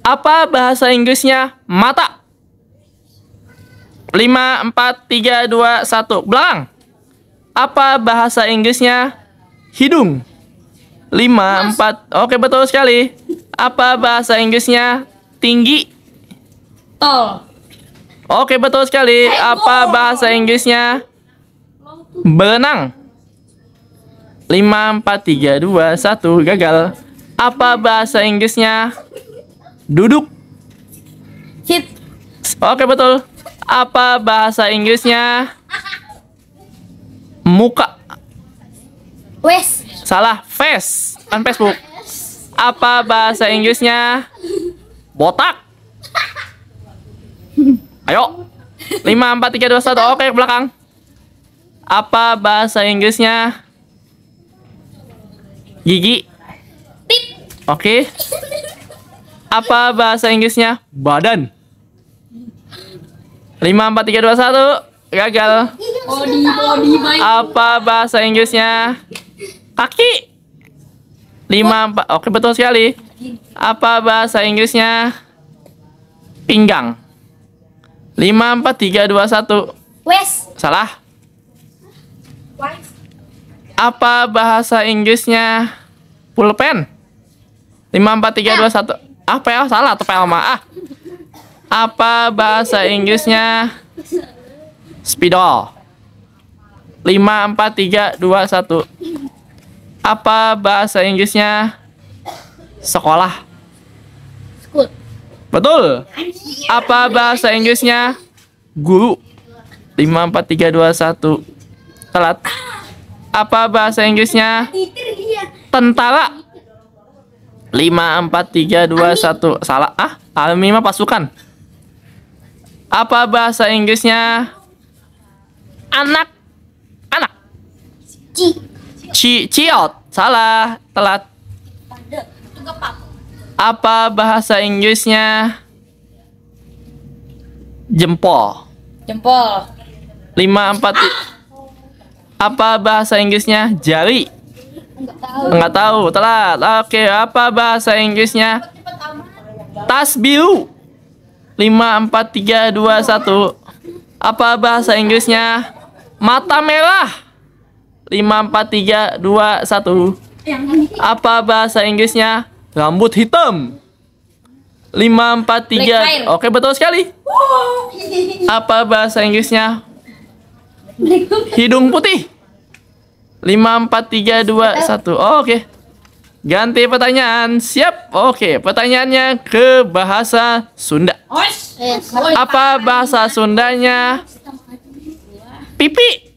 Apa bahasa Inggrisnya mata? 5, 4, 3, 2, 1 Belakang Apa bahasa Inggrisnya hidung? 5, Mas. 4 Oke betul sekali Apa bahasa Inggrisnya tinggi? Tol Oke betul sekali Apa bahasa Inggrisnya berenang? 5, 4, 3, 2, 1 Gagal Apa bahasa Inggrisnya Duduk. Sit. Oke, betul. Apa bahasa Inggrisnya? Muka. Wes. Salah, face. Kan Facebook. Apa bahasa Inggrisnya? Botak. Ayo. 5 4 3 2 1. Oke, belakang. Apa bahasa Inggrisnya? Gigi. Oke. Okay. Apa bahasa Inggrisnya? Badan. 5 4 3 2 1. Gagal. Body, body, Apa bahasa Inggrisnya? Kaki. 5 4. Oke, betul sekali. Apa bahasa Inggrisnya? Pinggang. 5 4 3 2 1. West. Salah. West. Apa bahasa Inggrisnya? Pulpen. 5 4 3 2 1 apa ya salah Tepelma ah apa bahasa Inggrisnya spidol lima empat tiga dua satu apa bahasa Inggrisnya sekolah school betul apa bahasa Inggrisnya guru lima empat tiga dua satu telat apa bahasa Inggrisnya iya. tentara lima empat tiga dua satu salah ah almi mah pasukan apa bahasa Inggrisnya anak anak ci ci ciot salah telat apa bahasa Inggrisnya jempol jempol lima empat ah. apa bahasa Inggrisnya jari Enggak tahu. tahu, telat. Oke, apa bahasa Inggrisnya? Tas biru. 5 4 3 2 1. Apa bahasa Inggrisnya? Mata merah. 5 4 3 2 1. Apa bahasa Inggrisnya? Rambut hitam. 5 4 3. Oke, betul sekali. Apa bahasa Inggrisnya? Hidung putih. 5, 4, 3, 2, 1 oh, Oke okay. Ganti pertanyaan Siap Oke okay. Pertanyaannya ke bahasa Sunda Apa bahasa Sundanya? Pipi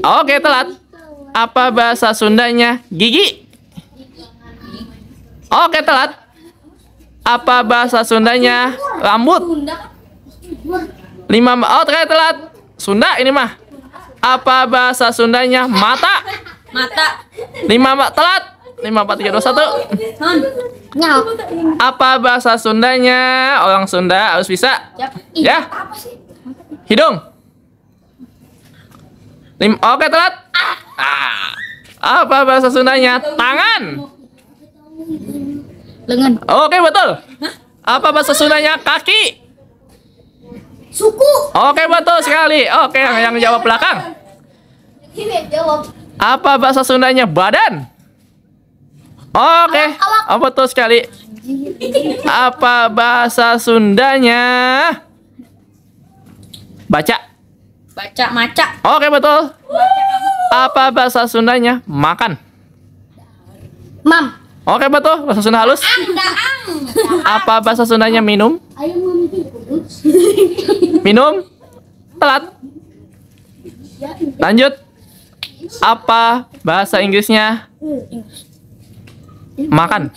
Oke okay, telat Apa bahasa Sundanya? Gigi Oke okay, telat Apa bahasa Sundanya? Rambut Lima Oh telat Sunda ini mah apa bahasa Sundanya? Mata. Mata. Lima mbak telat. Lima empat tiga dua satu. Apa bahasa Sundanya? Orang Sunda harus bisa. Ya. Hidung. Lim Oke telat. Ah. Apa bahasa Sundanya? Tangan. Lengan. Oke betul. Apa bahasa Sundanya? Kaki. Suku. Oke, betul sekali. Oke, yang, yang jawab belakang. Ini jawab. Apa bahasa Sundanya? Badan. Oke. Apa oh, betul sekali. Apa bahasa Sundanya? Baca. Baca maca. Oke, betul. Apa bahasa Sundanya? Makan. Mam. Oke, okay, betul. Bahasa Sunda halus? Apa bahasa Sundanya minum? Minum? Telat. Lanjut. Apa bahasa Inggrisnya? Makan.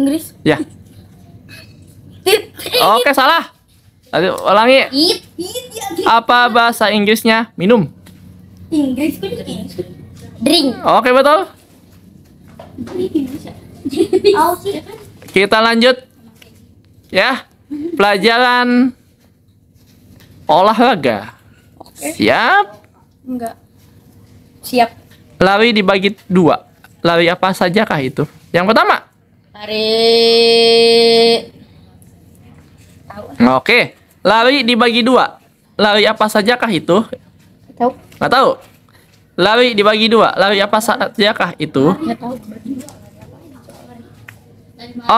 Inggris? Ya. Oke, salah. Lalu ulangi. Ya, gitu. Apa bahasa Inggrisnya? Minum. Inggris Drink. Oke, betul. Kita lanjut. Ya. Pelajaran olahraga. Siap? Enggak. Siap. Lari dibagi dua. Lari apa saja kah itu? Yang pertama. Lari. Oke. Lari dibagi dua. Lari apa saja kah itu? Tahu. Nggak tahu. Lari dibagi dua. Lari apa saja kah itu? Nggak tahu.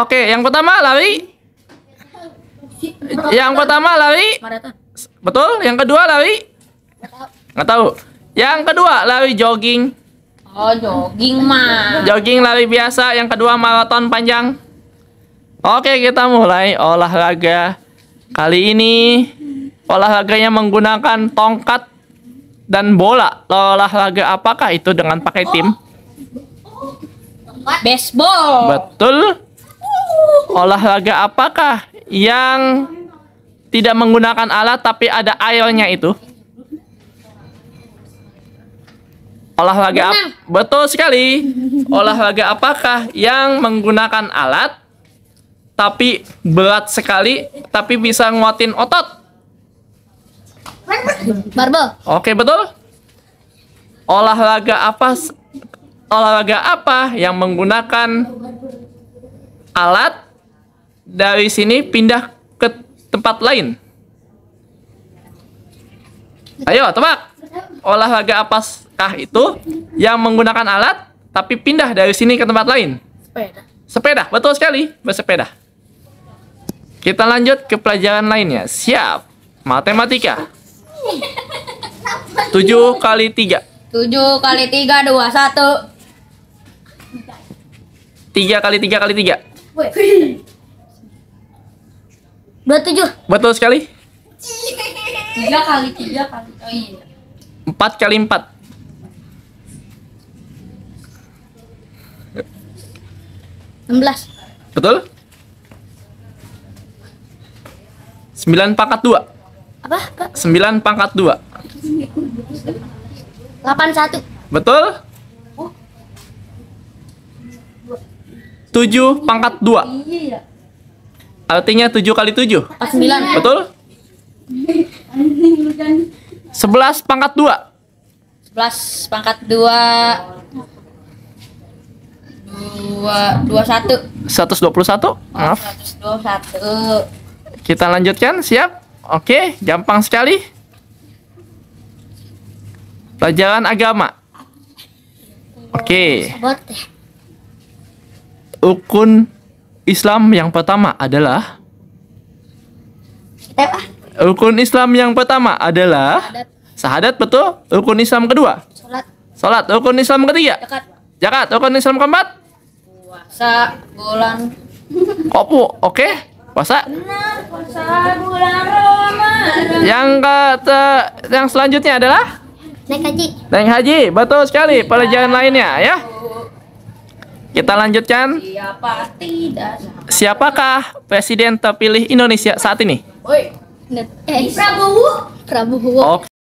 Oke, yang pertama lari. Yang pertama lari. Betul. Yang kedua lari. Nggak tahu. Yang kedua lari jogging. Oh, jogging mah. Jogging lari biasa. Yang kedua maraton panjang. Oke, kita mulai olahraga. Kali ini olahraganya menggunakan tongkat dan bola. Olahraga apakah itu dengan pakai tim? Baseball. Betul. Olahraga apakah yang tidak menggunakan alat tapi ada airnya itu? Olahraga ap betul sekali. Olahraga apakah yang menggunakan alat tapi berat sekali tapi bisa nguatin otot? Barbel. Oke, betul. Olahraga apa olahraga apa yang menggunakan alat dari sini pindah ke tempat lain. Ayo, tebak. Olahraga apakah itu yang menggunakan alat tapi pindah dari sini ke tempat lain? Sepeda. Sepeda, betul sekali, bersepeda. Kita lanjut ke pelajaran lainnya. Siap. Matematika. 7 kali 3. 7 kali 3 2, 1. 3 kali 3 kali 3. Dua tujuh. Betul sekali. Tiga kali tiga kali. Oh iya. Empat kali empat. Enam belas. Betul? Sembilan pangkat dua. Apa? Sembilan pangkat dua. Delapan satu. Betul? 7 pangkat 2. Iya. Artinya 7 kali 7? 9 Betul? 11 pangkat 2. 11 pangkat 2 21 121 maaf 121 kita lanjutkan siap oke gampang sekali pelajaran agama oke Ukun Islam yang pertama adalah Ukun Islam yang pertama adalah Sahadat betul Ukun Islam kedua Salat Salat Ukun Islam ketiga Jakat Ukun Islam keempat Puasa bulan Kopu Oke okay. Puasa Yang kata Yang selanjutnya adalah Naik haji Naik haji Betul sekali Pelajaran lainnya ya kita lanjutkan. Siapa tidak? Siapakah presiden terpilih Indonesia saat ini? Eh, Prabowo. Prabowo. Oke.